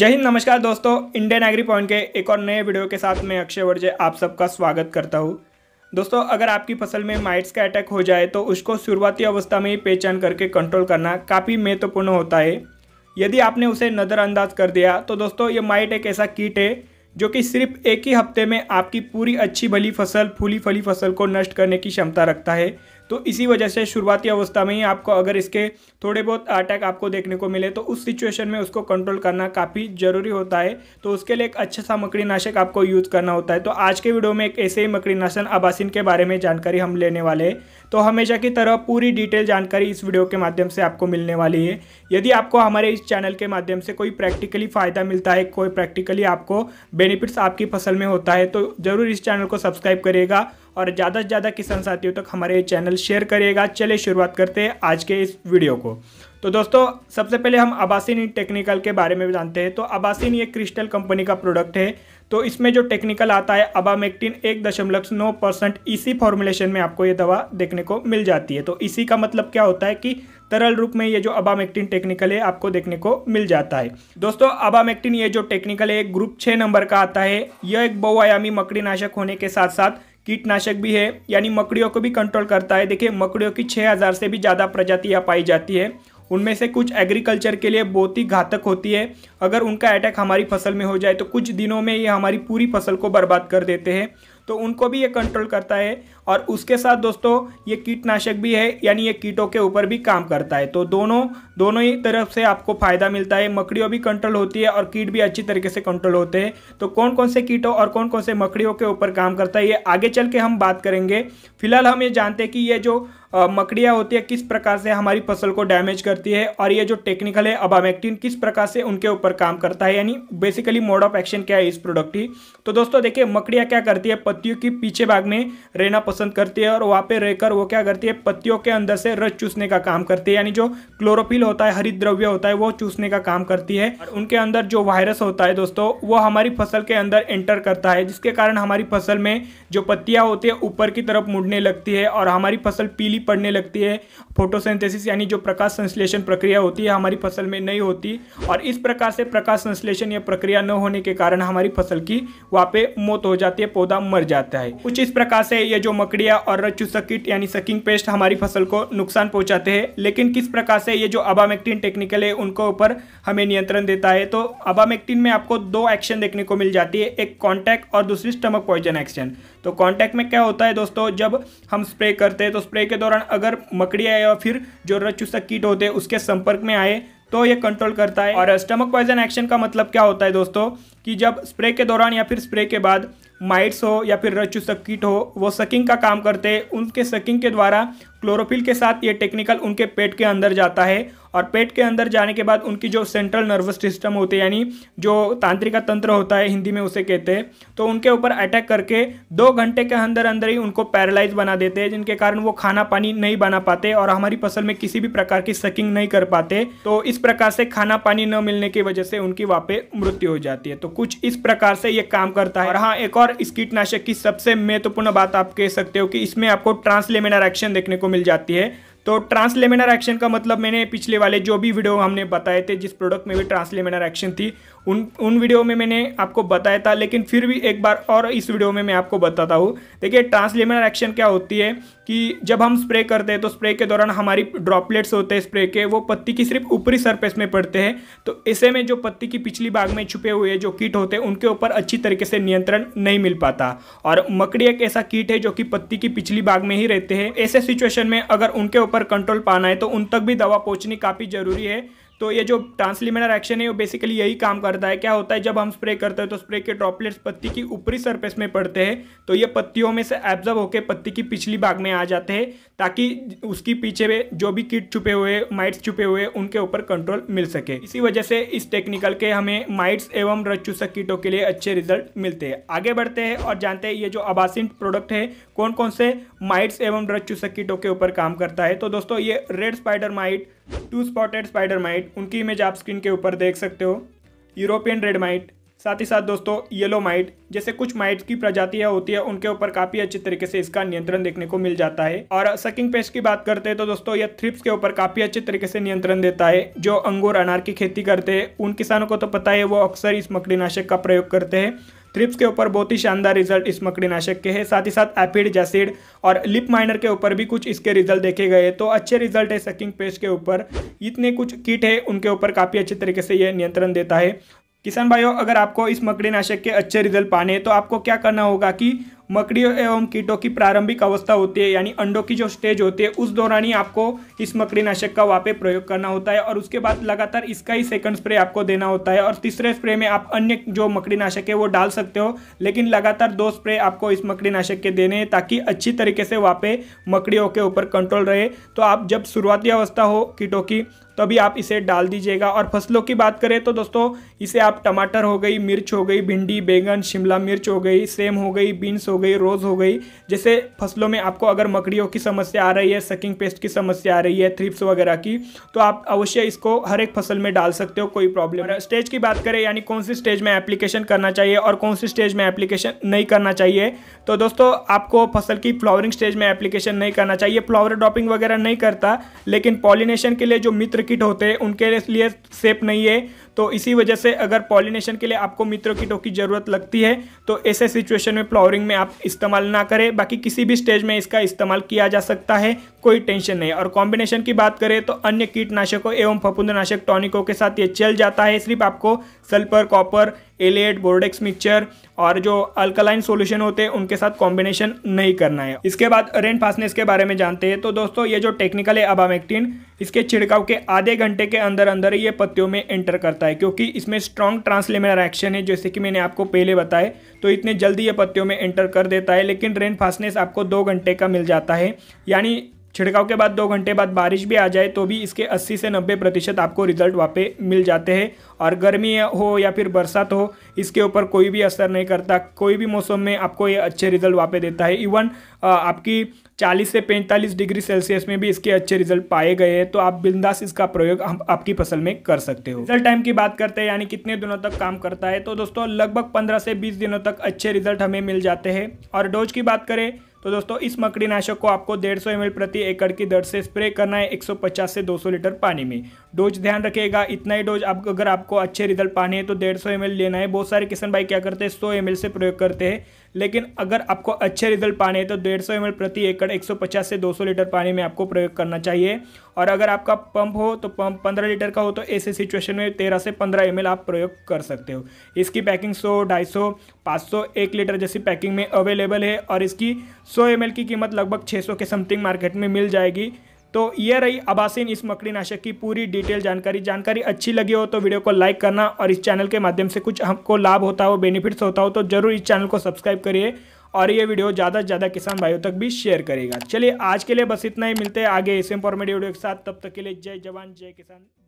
जय हिंद नमस्कार दोस्तों इंडियन एग्री पॉइंट के एक और नए वीडियो के साथ मैं अक्षय वर्जय आप सबका स्वागत करता हूँ दोस्तों अगर आपकी फसल में माइट्स का अटैक हो जाए तो उसको शुरुआती अवस्था में ही पहचान करके कंट्रोल करना काफ़ी महत्वपूर्ण होता है यदि आपने उसे नज़रअंदाज कर दिया तो दोस्तों ये माइट एक ऐसा कीट है जो कि सिर्फ एक ही हफ्ते में आपकी पूरी अच्छी भली फसल फूली फली फसल को नष्ट करने की क्षमता रखता है तो इसी वजह से शुरुआती अवस्था में ही आपको अगर इसके थोड़े बहुत अटैक आपको देखने को मिले तो उस सिचुएशन में उसको कंट्रोल करना काफ़ी ज़रूरी होता है तो उसके लिए एक अच्छा सा मकड़ीनाशक आपको यूज़ करना होता है तो आज के वीडियो में एक ऐसे ही मकड़ीनाशन अबासिन के बारे में जानकारी हम लेने वाले हैं तो हमेशा की तरह पूरी डिटेल जानकारी इस वीडियो के माध्यम से आपको मिलने वाली है यदि आपको हमारे इस चैनल के माध्यम से कोई प्रैक्टिकली फ़ायदा मिलता है कोई प्रैक्टिकली आपको बेनिफिट्स आपकी फसल में होता है तो ज़रूर इस चैनल को सब्सक्राइब करिएगा और ज़्यादा से ज़्यादा किसान साथियों तक हमारे चैनल शेयर करिएगा चलिए शुरुआत करते हैं आज के इस वीडियो को तो दोस्तों सबसे पहले हम अबासिन टेक्निकल के बारे में जानते हैं तो अबासिन ये क्रिस्टल कंपनी का प्रोडक्ट है तो इसमें जो टेक्निकल आता है अबामेक्टिन एक दशमलव नौ परसेंट इसी फॉर्मुलेशन में आपको ये दवा देखने को मिल जाती है तो इसी का मतलब क्या होता है कि तरल रूप में ये जो अबामेक्टिन टेक्निकल है आपको देखने को मिल जाता है दोस्तों अबामेक्टिन ये जो टेक्निकल है ग्रुप छः नंबर का आता है यह एक बहुआयामी मकड़ीनाशक होने के साथ साथ कीटनाशक भी है यानी मकड़ियों को भी कंट्रोल करता है देखिए मकड़ियों की 6000 से भी ज़्यादा प्रजातियाँ पाई जाती है उनमें से कुछ एग्रीकल्चर के लिए बहुत ही घातक होती है अगर उनका अटैक हमारी फसल में हो जाए तो कुछ दिनों में ये हमारी पूरी फसल को बर्बाद कर देते हैं तो उनको भी ये कंट्रोल करता है और उसके साथ दोस्तों ये कीटनाशक भी है यानी ये कीटों के ऊपर भी काम करता है तो दोनों दोनों ही तरफ से आपको फायदा मिलता है मकड़ियों भी कंट्रोल होती है और कीट भी अच्छी तरीके से कंट्रोल होते हैं तो कौन कौन से कीटों और कौन कौन से मकड़ियों के ऊपर काम करता है ये आगे चल के हम बात करेंगे फिलहाल हम ये जानते हैं कि ये जो मकड़ियाँ होती है किस प्रकार से हमारी फसल को डैमेज करती है और ये जो टेक्निकल है अबामेक्टिन किस प्रकार से उनके ऊपर काम करता है यानी बेसिकली मोड ऑफ एक्शन क्या है इस प्रोडक्ट की तो दोस्तों देखिए मकड़ियाँ क्या करती है पत्तियों के पीछे भाग में रहना पसंद करती है और वहाँ पे रहकर वो क्या करती है पत्तियों के अंदर से रस चूसने का काम करती है यानी जो क्लोरोफिल होता है हरित द्रव्य होता है वो चूसने का काम करती है और उनके अंदर जो वायरस होता है दोस्तों वो हमारी फसल के अंदर एंटर करता है जिसके कारण हमारी फसल में जो पत्तियाँ होती है ऊपर की तरफ मुड़ने लगती है और हमारी फसल पीली पड़ने लगती है फोटोसेंथेसिस यानी जो प्रकाश संश्लेषण प्रक्रिया होती है हमारी फसल में नहीं होती और इस प्रकार से प्रकाश संश्लेषण या प्रक्रिया न होने के कारण हमारी फसल की वहाँ पे मौत हो जाती है पौधा मर मर जाता है कुछ इस प्रकार से ये जो मकड़िया और रच्चू सकिट यानी सकिंग पेस्ट हमारी फसल को नुकसान पहुंचाते हैं लेकिन किस प्रकार से ये जो अबामेक्टिन टेक्निकल है उनको ऊपर हमें नियंत्रण देता है तो अबामेक्टिन में आपको दो एक्शन देखने को मिल जाती है एक कॉन्टैक्ट और दूसरी स्टमक पॉइजन एक्शन तो कॉन्टैक्ट में क्या होता है दोस्तों जब हम स्प्रे करते हैं तो स्प्रे के दौरान अगर मकड़िया या फिर जो रचूसक कीट होते हैं उसके संपर्क में आए तो ये कंट्रोल करता है और स्टमक पॉइजन एक्शन का मतलब क्या होता है दोस्तों कि जब स्प्रे के दौरान या फिर स्प्रे के बाद माइट्स हो या फिर रचु कीट हो वो सकिंग का काम करते हैं उनके सकिंग के द्वारा क्लोरोफिल के साथ ये टेक्निकल उनके पेट के अंदर जाता है और पेट के अंदर जाने के बाद उनकी जो सेंट्रल नर्वस सिस्टम होते हैं यानी जो तांत्रिका तंत्र होता है हिंदी में उसे कहते हैं तो उनके ऊपर अटैक करके दो घंटे के अंदर अंदर ही उनको पैरालाइज बना देते हैं जिनके कारण वो खाना पानी नहीं बना पाते और हमारी फसल में किसी भी प्रकार की सकिंग नहीं कर पाते तो इस प्रकार से खाना पानी न मिलने की वजह से उनकी वहाँ पे मृत्यु हो जाती है तो कुछ इस प्रकार से ये काम करता है और हाँ एक और इस कीटनाशक की सबसे महत्वपूर्ण बात आप कह सकते हो कि इसमें आपको ट्रांसलेमिनर एक्शन देखने को मिल जाती है तो ट्रांसलेमिनर एक्शन का मतलब मैंने पिछले वाले जो भी वीडियो हमने बताए थे जिस प्रोडक्ट में भी ट्रांसलेमिनर एक्शन थी उन उन वीडियो में मैंने आपको बताया था लेकिन फिर भी एक बार और इस वीडियो में मैं आपको बताता हूँ देखिए ट्रांसलिमिनर एक्शन क्या होती है कि जब हम स्प्रे करते हैं तो स्प्रे के दौरान हमारी ड्रॉपलेट्स होते हैं स्प्रे के वो पत्ती की सिर्फ ऊपरी सरफेस में पड़ते हैं तो ऐसे में जो पत्ती की पिछली बाग में छुपे हुए जो कीट होते हैं उनके ऊपर अच्छी तरीके से नियंत्रण नहीं मिल पाता और मकड़ी एक ऐसा कीट है जो कि पत्ती की पिछली बाग में ही रहते हैं ऐसे सिचुएशन में अगर उनके ऊपर कंट्रोल पाना है तो उन तक भी दवा पहुँचनी काफ़ी जरूरी है तो ये जो ट्रांसलिमिनर एक्शन है वो बेसिकली यही काम करता है क्या होता है जब हम स्प्रे करते हैं तो स्प्रे के ड्रॉपलेट्स पत्ती की ऊपरी सरफेस में पड़ते हैं तो ये पत्तियों में से एब्जर्व होकर पत्ती की पिछली भाग में आ जाते हैं ताकि उसकी पीछे में जो भी किट छुपे हुए माइट्स छुपे हुए उनके ऊपर कंट्रोल मिल सके इसी वजह से इस टेक्निकल के हमें माइट्स एवं रचूसक कीटों के लिए अच्छे रिजल्ट मिलते हैं आगे बढ़ते हैं और जानते हैं ये जो अबासिन प्रोडक्ट है कौन कौन से माइट्स एवं रचूसक कीटों के ऊपर काम करता है तो दोस्तों ये red spider mite two spotted spider mite उनकी इमेज आप स्क्रीन के ऊपर देख सकते हो यूरोपियन रेड माइट साथ ही साथ दोस्तों येलो माइट जैसे कुछ माइट की प्रजातियां होती है उनके ऊपर काफी अच्छे तरीके से इसका नियंत्रण देखने को मिल जाता है और सकिंग पेस्ट की बात करते हैं तो दोस्तों यह थ्रिप्स के ऊपर काफी अच्छे तरीके से नियंत्रण देता है जो अंगूर अनार की खेती करते हैं उन किसानों को तो पता है वो अक्सर इस मकड़ीनाशक का प्रयोग करते हैं थ्रिप्स के ऊपर बहुत ही शानदार रिजल्ट इस मकड़ीनाशक के हैं साथ ही साथ एपिड जैसिड और लिप माइनर के ऊपर भी कुछ इसके रिजल्ट देखे गए तो अच्छे रिजल्ट है सकिंग पेस्ट के ऊपर इतने कुछ किट है उनके ऊपर काफ़ी अच्छे तरीके से ये नियंत्रण देता है किसान भाइयों अगर आपको इस मकड़ीनाशक के अच्छे रिजल्ट पाने हैं तो आपको क्या करना होगा कि मकड़ियों एवं कीटों की प्रारंभिक अवस्था होती है यानी अंडों की जो स्टेज होती है उस दौरान ही आपको इस मकड़ी नाशक का वहाँ पे प्रयोग करना होता है और उसके बाद लगातार इसका ही सेकंड स्प्रे आपको देना होता है और तीसरे स्प्रे में आप अन्य जो मकड़ी नाशक है वो डाल सकते हो लेकिन लगातार दो स्प्रे आपको इस मकड़ी नाशक के देने हैं ताकि अच्छी तरीके से वहाँ पे मकड़ियों के ऊपर कंट्रोल रहे तो आप जब शुरुआती अवस्था हो कीटों की तभी आप इसे डाल दीजिएगा और फसलों की बात करें तो दोस्तों इसे आप टमाटर हो गई मिर्च हो गई भिंडी बैंगन शिमला मिर्च हो गई सेम हो गई बीन्स हो गई रोज़ हो गई जैसे फसलों में आपको अगर मकड़ियों की समस्या आ रही है सकिंग पेस्ट की समस्या आ रही है थ्रिप्स वगैरह की तो आप अवश्य इसको हर एक फसल में डाल सकते हो कोई प्रॉब्लम स्टेज की बात करें यानी कौन सी स्टेज में एप्लीकेशन करना चाहिए और कौन सी स्टेज में एप्लीकेशन नहीं करना चाहिए तो दोस्तों आपको फसल की फ्लावरिंग स्टेज में एप्लीकेशन नहीं करना चाहिए फ्लावर ड्रॉपिंग वगैरह नहीं करता लेकिन पॉलिनेशन के लिए जो मित्र किट होते हैं उनके लिए सेफ नहीं है तो इसी वजह से अगर पॉलिनेशन के लिए आपको मित्रों की टोकी ज़रूरत लगती है तो ऐसे सिचुएशन में फ्लावरिंग में आप इस्तेमाल ना करें बाकी किसी भी स्टेज में इसका इस्तेमाल किया जा सकता है कोई टेंशन नहीं और कॉम्बिनेशन की बात करें तो अन्य कीटनाशकों एवं फपुंदनाशक टॉनिकों के साथ ये चल जाता है सिर्फ आपको सल्फर कॉपर एलेट बोर्डेक्स मिक्सचर और जो अल्कलाइन सोल्यूशन होते हैं उनके साथ कॉम्बिनेशन नहीं करना है इसके बाद रेन फास्टनेस के बारे में जानते हैं तो दोस्तों ये जो टेक्निकल है अबामेक्टिन इसके छिड़काव के आधे घंटे के अंदर अंदर ये पत्तियों में एंटर करता है क्योंकि इसमें स्ट्रॉन्ग ट्रांसलेमिनर एक्शन है जैसे कि मैंने आपको पहले बताया तो इतने जल्दी ये पत्तियों में एंटर कर देता है लेकिन रेन फास्टनेस आपको दो घंटे का मिल जाता है यानी छिड़काव के बाद दो घंटे बाद बारिश भी आ जाए तो भी इसके 80 से 90 प्रतिशत आपको रिजल्ट वहाँ पे मिल जाते हैं और गर्मी हो या फिर बरसात हो इसके ऊपर कोई भी असर नहीं करता कोई भी मौसम में आपको ये अच्छे रिजल्ट वहाँ पे देता है इवन आपकी 40 से 45 डिग्री सेल्सियस में भी इसके अच्छे रिजल्ट पाए गए हैं तो आप बिंदास इसका प्रयोग हम आपकी फसल में कर सकते हो रिजल्ट टाइम की बात करते हैं यानी कितने दिनों तक काम करता है तो दोस्तों लगभग पंद्रह से बीस दिनों तक अच्छे रिजल्ट हमें मिल जाते हैं और डोज की बात करें तो दोस्तों इस मकड़ी नाशक को आपको 150 सौ प्रति एकड़ की दर से स्प्रे करना है 150 से 200 लीटर पानी में डोज ध्यान रखिएगा इतना ही डोज आप अगर आपको अच्छे रिजल्ट पानी है तो 150 सौ लेना है बहुत सारे किसान भाई क्या करते हैं 100 एम से प्रयोग करते हैं लेकिन अगर आपको अच्छे रिजल्ट पाने हैं तो डेढ़ सौ प्रति एकड़ 150 से 200 लीटर पानी में आपको प्रयोग करना चाहिए और अगर आपका पंप हो तो पंप 15 लीटर का हो तो ऐसे सिचुएशन में 13 से 15 एम आप प्रयोग कर सकते हो इसकी पैकिंग 100, 250, 500, 1 लीटर जैसी पैकिंग में अवेलेबल है और इसकी 100 एम की कीमत लगभग 600 के समथिंग मार्केट में मिल जाएगी तो ये रही अबासिन इस मकड़ी नाशक की पूरी डिटेल जानकारी जानकारी अच्छी लगी हो तो वीडियो को लाइक करना और इस चैनल के माध्यम से कुछ हमको लाभ होता हो बेनिफिट्स होता हो तो जरूर इस चैनल को सब्सक्राइब करिए और ये वीडियो ज़्यादा से ज़्यादा किसान भाइयों तक भी शेयर करेगा चलिए आज के लिए बस इतना ही मिलते हैं आगे इस इंफॉर्मेटिव वीडियो के साथ तब तक के लिए जय जवान जय किसान